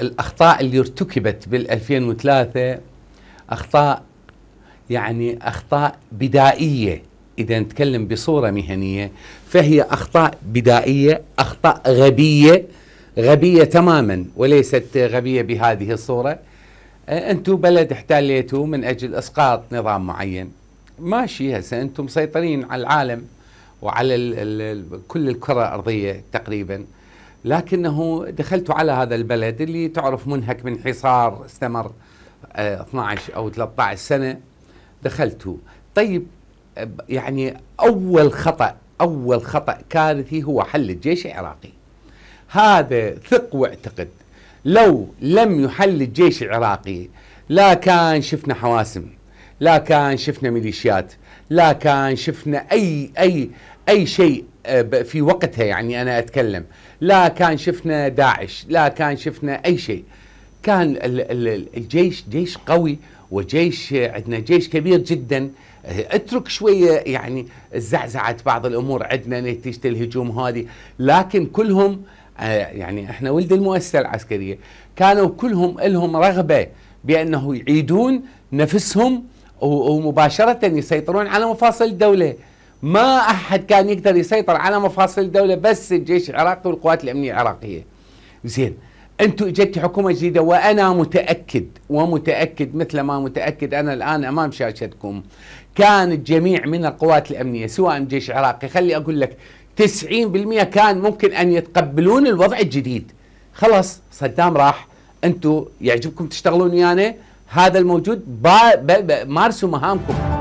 الاخطاء اللي ارتكبت بال 2003 اخطاء يعني اخطاء بدائيه اذا نتكلم بصوره مهنيه فهي اخطاء بدائيه اخطاء غبيه غبيه تماما وليست غبيه بهذه الصوره أه، انتم بلد احتليتوه من اجل اسقاط نظام معين ماشي هسه انتم مسيطرين على العالم وعلى الـ الـ كل الكره الارضيه تقريبا لكنه دخلت على هذا البلد اللي تعرف منهك من حصار استمر 12 آه، او 13 سنه دخلته طيب يعني اول خطا اول خطا كارثي هو حل الجيش العراقي هذا ثق واعتقد لو لم يحل الجيش العراقي لا كان شفنا حواسم لا كان شفنا ميليشيات لا كان شفنا اي اي اي شيء آه، في وقتها يعني انا اتكلم لا كان شفنا داعش لا كان شفنا اي شيء كان الجيش جيش قوي وجيش عندنا جيش كبير جدا اترك شويه يعني زعزعه بعض الامور عندنا نتيجه الهجوم هذه لكن كلهم آه، يعني احنا ولد المؤسسه العسكريه كانوا كلهم لهم رغبه بانه يعيدون نفسهم ومباشره يسيطرون على مفاصل الدوله ما احد كان يقدر يسيطر على مفاصل الدوله بس الجيش العراقي والقوات الامنيه العراقيه زين انتم اجت حكومه جديده وانا متاكد ومتاكد مثل ما متاكد انا الان امام شاشتكم كان الجميع من القوات الامنيه سواء الجيش العراقي خلي اقول لك 90% كان ممكن ان يتقبلون الوضع الجديد خلاص صدام راح انتم يعجبكم تشتغلون ويانا يعني هذا الموجود مارسوا مهامكم